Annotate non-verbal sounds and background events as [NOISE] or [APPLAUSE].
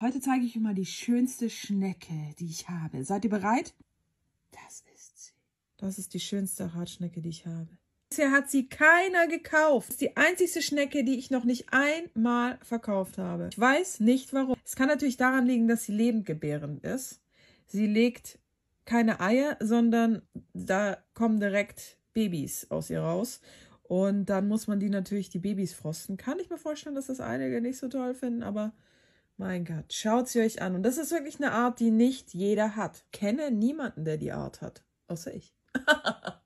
Heute zeige ich euch mal die schönste Schnecke, die ich habe. Seid ihr bereit? Das ist sie. Das ist die schönste Hartschnecke, die ich habe. Bisher hat sie keiner gekauft. Das ist die einzigste Schnecke, die ich noch nicht einmal verkauft habe. Ich weiß nicht warum. Es kann natürlich daran liegen, dass sie lebendgebärend ist. Sie legt keine Eier, sondern da kommen direkt Babys aus ihr raus. Und dann muss man die natürlich, die Babys frosten. Kann ich mir vorstellen, dass das einige nicht so toll finden, aber mein Gott, schaut sie euch an. Und das ist wirklich eine Art, die nicht jeder hat. Kenne niemanden, der die Art hat. Außer ich. [LAUGHS]